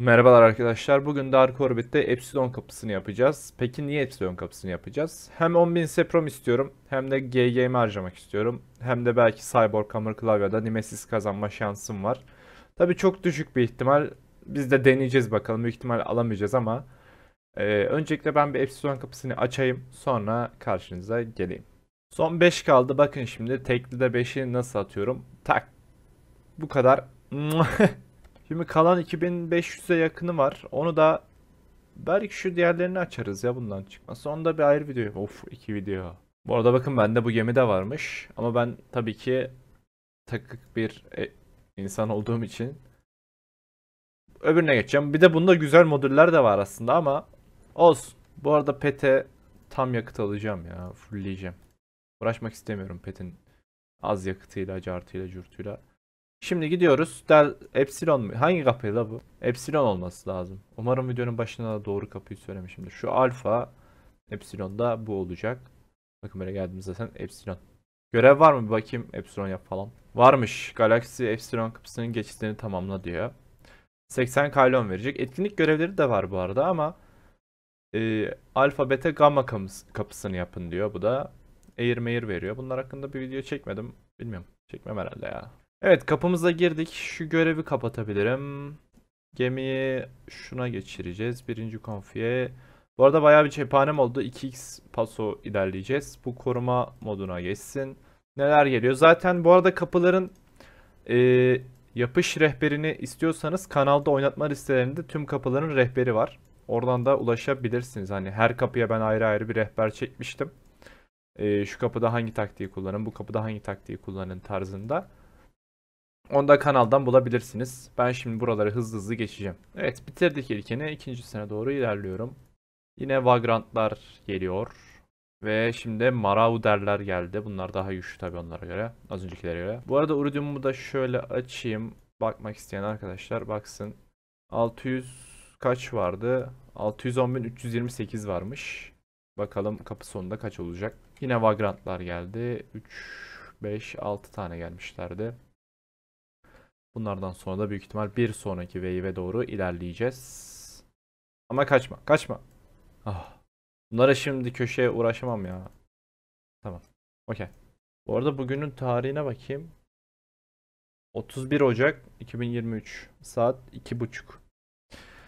Merhabalar arkadaşlar. Bugün Dark Orbit'te Epsilon kapısını yapacağız. Peki niye Epsilon kapısını yapacağız? Hem 10.000 Seprom istiyorum hem de GG'mi harcamak istiyorum. Hem de belki Cyborg Hammer Klavya'da nimesis kazanma şansım var. Tabi çok düşük bir ihtimal. Biz de deneyeceğiz bakalım. Büyük ihtimal alamayacağız ama. E, öncelikle ben bir Epsilon kapısını açayım. Sonra karşınıza geleyim. Son 5 kaldı. Bakın şimdi teklide de 5'i nasıl atıyorum. Tak. Bu kadar. Şimdi kalan 2500'e yakını var. Onu da belki şu diğerlerini açarız ya bundan çıkması. Onu da bir ayrı video. Of iki video. Bu arada bakın bende bu gemi de varmış. Ama ben tabii ki takık bir e, insan olduğum için öbürüne geçeceğim. Bir de bunda güzel modüller de var aslında ama olsun. Bu arada pete tam yakıt alacağım ya. Fullleyeceğim. Uğraşmak istemiyorum petin az yakıtıyla, cartıyla, curtuyla. Şimdi gidiyoruz. Del Epsilon mu? Hangi kapıyı la bu? Epsilon olması lazım. Umarım videonun başında da doğru kapıyı söylemişimdir. Şu alfa Epsilon'da bu olacak. Bakın böyle geldiğimiz zaten Epsilon. Görev var mı? Bir bakayım Epsilon yap falan. Varmış. Galaksi Epsilon kapısının geçitlerini tamamla diyor. 80 kaylon verecek. Etkinlik görevleri de var bu arada ama e, alfa, beta, gamma kapısını yapın diyor. Bu da air mair veriyor. Bunlar hakkında bir video çekmedim. Bilmiyorum. Çekmem herhalde ya. Evet kapımıza girdik. Şu görevi kapatabilirim. Gemiyi şuna geçireceğiz. Birinci konfiye. Bu arada bayağı bir cephanem oldu. 2x paso ilerleyeceğiz. Bu koruma moduna geçsin. Neler geliyor? Zaten bu arada kapıların e, yapış rehberini istiyorsanız kanalda oynatma listelerinde tüm kapıların rehberi var. Oradan da ulaşabilirsiniz. Hani her kapıya ben ayrı ayrı bir rehber çekmiştim. E, şu kapıda hangi taktiği kullanın, bu kapıda hangi taktiği kullanın tarzında. Onu da kanaldan bulabilirsiniz. Ben şimdi buraları hızlı hızlı geçeceğim. Evet bitirdik ilkini. İkincisine doğru ilerliyorum. Yine Vagrantlar geliyor. Ve şimdi Marauder'ler geldi. Bunlar daha güçlü tabi onlara göre. Az öncekilere göre. Bu arada Uridium'u da şöyle açayım. Bakmak isteyen arkadaşlar baksın. 600 kaç vardı? 610.328 varmış. Bakalım kapı sonunda kaç olacak. Yine Vagrantlar geldi. 3, 5, 6 tane gelmişlerdi. Bunlardan sonra da büyük ihtimal bir sonraki wave'e doğru ilerleyeceğiz. Ama kaçma, kaçma. Ah. Bunlara şimdi köşeye uğraşamam ya. Tamam. Okey. Bu arada bugünün tarihine bakayım. 31 Ocak 2023 saat 2.30.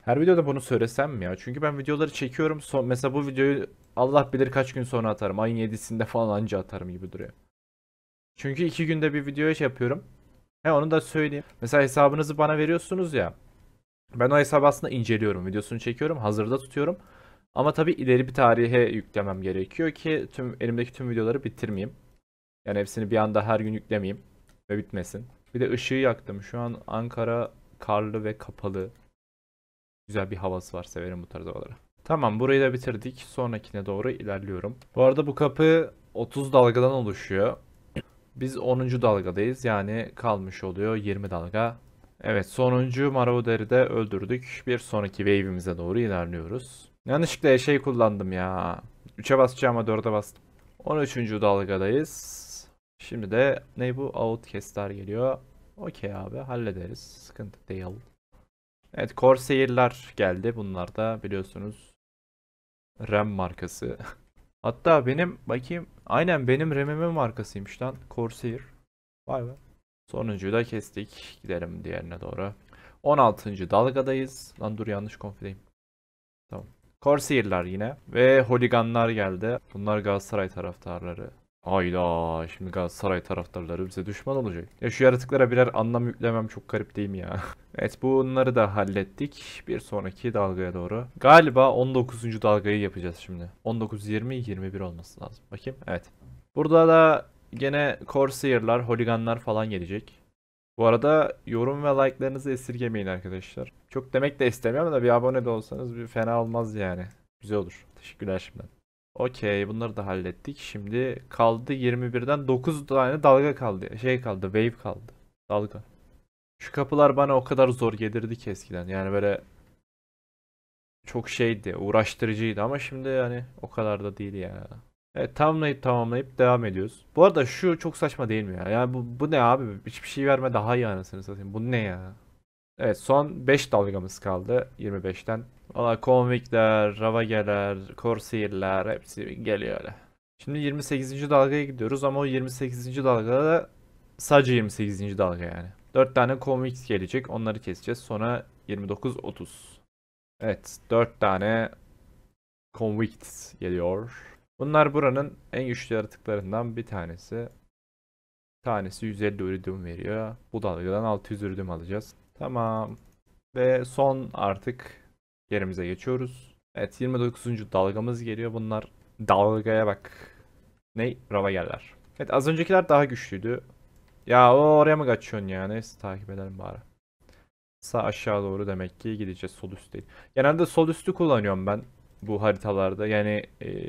Her videoda bunu söylesem mi ya? Çünkü ben videoları çekiyorum. Son, mesela bu videoyu Allah bilir kaç gün sonra atarım. Ayın 7'sinde falan anca atarım gibi duruyor. Çünkü iki günde bir video şey yapıyorum. He onu da söyleyeyim. Mesela hesabınızı bana veriyorsunuz ya. Ben o hesabı aslında inceliyorum. Videosunu çekiyorum. Hazırda tutuyorum. Ama tabii ileri bir tarihe yüklemem gerekiyor ki tüm elimdeki tüm videoları bitirmeyeyim. Yani hepsini bir anda her gün yüklemeyeyim ve bitmesin. Bir de ışığı yaktım. Şu an Ankara karlı ve kapalı. Güzel bir havası var. Severim bu tarz havaları. Tamam burayı da bitirdik. Sonrakine doğru ilerliyorum. Bu arada bu kapı 30 dalgadan oluşuyor. Biz 10. dalgadayız. Yani kalmış oluyor 20 dalga. Evet sonuncu Marauder'i de öldürdük. Bir sonraki wave'imize doğru ilerliyoruz. Yanlışlıkla şey kullandım ya. 3'e basacağıma 4'e bastım. 13. dalgadayız. Şimdi de ne bu? Outcast'lar geliyor. Okey abi hallederiz. Sıkıntı değil. Evet Corsair'lar geldi. Bunlar da biliyorsunuz RAM markası. Hatta benim bakayım aynen benim RMM markasıymış lan Corsair. Vay be. Sonuncuyu da kestik. Gidelim diğerine doğru. 16. dalgadayız. Lan dur yanlış konfideyim. Tamam. Corsair'lar yine ve Holiganlar geldi. Bunlar Galatasaray taraftarları. Hayda şimdi Galatasaray taraftarları bize düşman olacak. Ya şu yaratıklara birer anlam yüklemem çok garip değil mi ya? evet bunları da hallettik. Bir sonraki dalgaya doğru. Galiba 19. dalgayı yapacağız şimdi. 19, 20, 21 olması lazım. Bakayım evet. Burada da gene Corsair'lar, Holiganlar falan gelecek. Bu arada yorum ve like'larınızı esirgemeyin arkadaşlar. Çok demek de istemiyorum da bir abone de olsanız bir fena olmaz yani. Güzel olur. Teşekkürler şimdiden. Okey bunları da hallettik. Şimdi kaldı 21'den 9 tane dalga kaldı. Şey kaldı wave kaldı. Dalga. Şu kapılar bana o kadar zor gelirdi ki eskiden. Yani böyle çok şeydi uğraştırıcıydı ama şimdi yani o kadar da değil ya. Evet tamamlayıp tamamlayıp devam ediyoruz. Bu arada şu çok saçma değil mi ya? Yani bu, bu ne abi? Hiçbir şey verme daha iyi anasını satayım. Bu ne ya? Evet son 5 dalgamız kaldı 25'ten. Valla konvikler, ravageler, korsiyerler hepsi geliyor öyle. Şimdi 28. dalgaya gidiyoruz ama o 28. dalgada da sadece 28. dalga yani. 4 tane konvikt gelecek onları keseceğiz sonra 29-30. Evet 4 tane convict geliyor. Bunlar buranın en güçlü yaratıklarından bir tanesi. Tanesi 150 iridium veriyor. Bu dalgadan 600 iridium alacağız. Tamam. Ve son artık yerimize geçiyoruz. Evet 29. dalgamız geliyor. Bunlar dalgaya bak. ne Rava geldiler. Evet az öncekiler daha güçlüydü. Ya oraya mı kaçıyorsun ya? Neyse takip edelim bari. Sağ aşağı doğru demek ki gideceğiz. Sol üst değil. Genelde sol üstü kullanıyorum ben bu haritalarda. Yani e,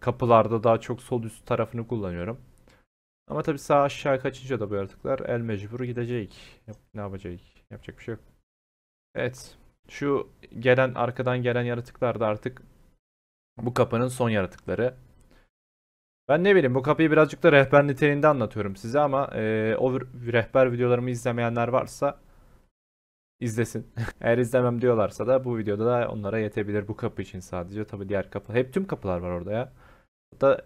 kapılarda daha çok sol üst tarafını kullanıyorum. Ama tabii sağ aşağı kaçınca da bu yaratıklar el mecburu gidecek. Yap, ne yapacak? Yapacak bir şey yok. Evet. Şu gelen arkadan gelen yaratıklar da artık bu kapının son yaratıkları. Ben ne bileyim bu kapıyı birazcık da rehber niteliğinde anlatıyorum size ama e, o rehber videolarımı izlemeyenler varsa izlesin. Eğer izlemem diyorlarsa da bu videoda da onlara yetebilir bu kapı için sadece. Tabi diğer kapı. Hep tüm kapılar var orada ya. Hatta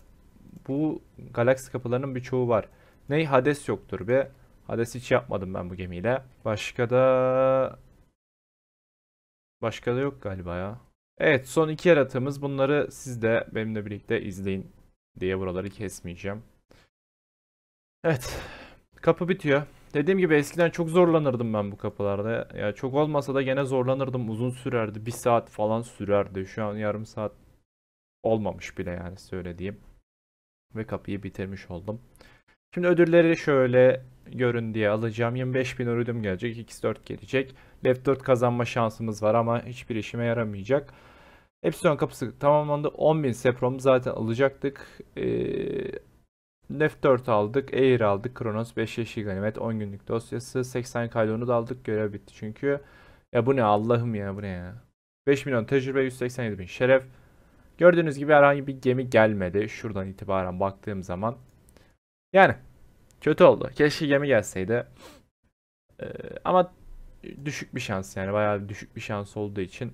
bu galaksi kapılarının birçoğu var. Ney? Hades yoktur be. Hades hiç yapmadım ben bu gemiyle. Başka da... Başka da yok galiba ya. Evet son iki yaratığımız. Bunları siz de benimle birlikte izleyin diye buraları kesmeyeceğim. Evet. Kapı bitiyor. Dediğim gibi eskiden çok zorlanırdım ben bu kapılarda. Ya çok olmasa da gene zorlanırdım. Uzun sürerdi. Bir saat falan sürerdi. Şu an yarım saat olmamış bile yani söylediğim ve kapıyı bitirmiş oldum. Şimdi ödülleri şöyle görün diye alacağım. 25.000 ödülüm gelecek. X4 gelecek. Left 4 kazanma şansımız var ama hiçbir işime yaramayacak. Epsilon kapısı tamamlandı. 10.000 Seprom zaten alacaktık. Ee, Left 4 aldık. Air aldık. Kronos 5 yeşil ganimet. 10 günlük dosyası. 80 kaydonu da aldık. Görev bitti çünkü. Ya bu ne Allah'ım ya bu ne ya. 5 milyon tecrübe 187 bin şeref. Gördüğünüz gibi herhangi bir gemi gelmedi. Şuradan itibaren baktığım zaman. Yani kötü oldu. Keşke gemi gelseydi. Ee, ama düşük bir şans yani. Bayağı düşük bir şans olduğu için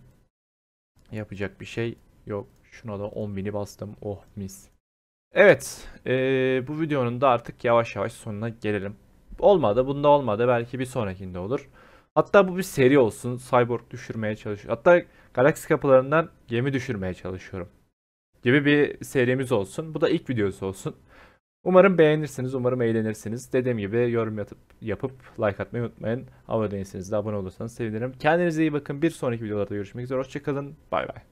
yapacak bir şey yok. Şuna da 10.000'i bastım. Oh mis. Evet. E, bu videonun da artık yavaş yavaş sonuna gelelim. Olmadı. Bunda olmadı. Belki bir sonrakinde olur. Hatta bu bir seri olsun. Cyborg düşürmeye çalışıyor. Hatta galaksi kapılarından gemi düşürmeye çalışıyorum. Gibi bir serimiz olsun. Bu da ilk videosu olsun. Umarım beğenirsiniz, umarım eğlenirsiniz. Dediğim gibi yorum yatıp, yapıp like atmayı unutmayın. Abone değilseniz de abone olursanız sevinirim. Kendinize iyi bakın. Bir sonraki videolarda görüşmek üzere. Hoşçakalın. Bay bay.